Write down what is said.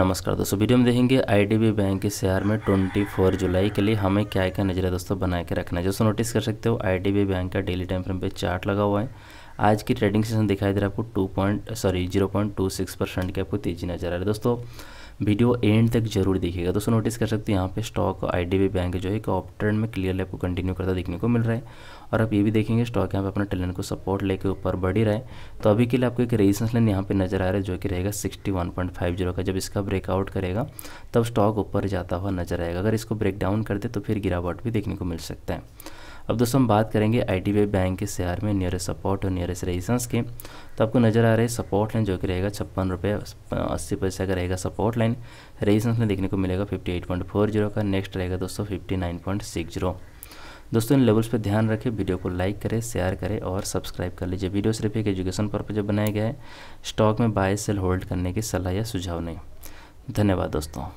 नमस्कार दोस्तों वीडियो में देखेंगे आईडीबी बैंक के शेयर में 24 जुलाई के लिए हमें क्या क्या नजरिया दोस्तों बना के रखना है दोस्तों नोटिस कर सकते हो आईडीबी बैंक का डेली टाइम फ्रेम पे चार्ट लगा हुआ है आज की ट्रेडिंग सेशन दिखाई दे रहा है आपको two point sorry zero point two six percent की आपको तेजी नजर आ रही है दोस्तों वीडियो एंड तक जरूर देखिएगा दोस्तों नोटिस कर सकते हैं यहाँ पे स्टॉक आई बैंक जो है कि ऑप ट्रेंड में क्लियरली आपको कंटिन्यू करता देखने को मिल रहा है और आप ये भी देखेंगे स्टॉक यहाँ पे अपना टेलन को सपोर्ट लेके ऊपर बढ़ी रहा है तो अभी के लिए आपको एक रेजिस्टेंस लाइन यहाँ पे नजर आ रहा है जो कि रहेगा sixty one point five zero का जब इसका ब्रेकआउट करेगा तब स्टॉक ऊपर जाता हुआ नजर आएगा अगर इसको ब्रेक डाउन कर दे तो फिर गिरावट भी देखने को मिल सकता है अब दोस्तों हम बात करेंगे आई बैंक के शेयर में नियरेस्ट सपोर्ट और नियरेस्ट रेजिस्टेंस की तो आपको नज़र आ रही है सपोर्ट लाइन जो कि रहेगा छप्पन रुपये अस्सी पैसे का रहेगा सपोर्ट लाइन रेजिस्टेंस में देखने को मिलेगा fifty eight point four zero का नेक्स्ट रहेगा दोस्तों fifty nine point six zero दोस्तों इन लेवल्स पर ध्यान रखें वीडियो को लाइक करें शेयर करें और सब्सक्राइब कर लीजिए वीडियो सिर्फ एक एजुकेशन पर्पज बनाया गया है स्टॉक में बाय सेल होल्ड करने की सलाह या सुझाव नहीं धन्यवाद दोस्तों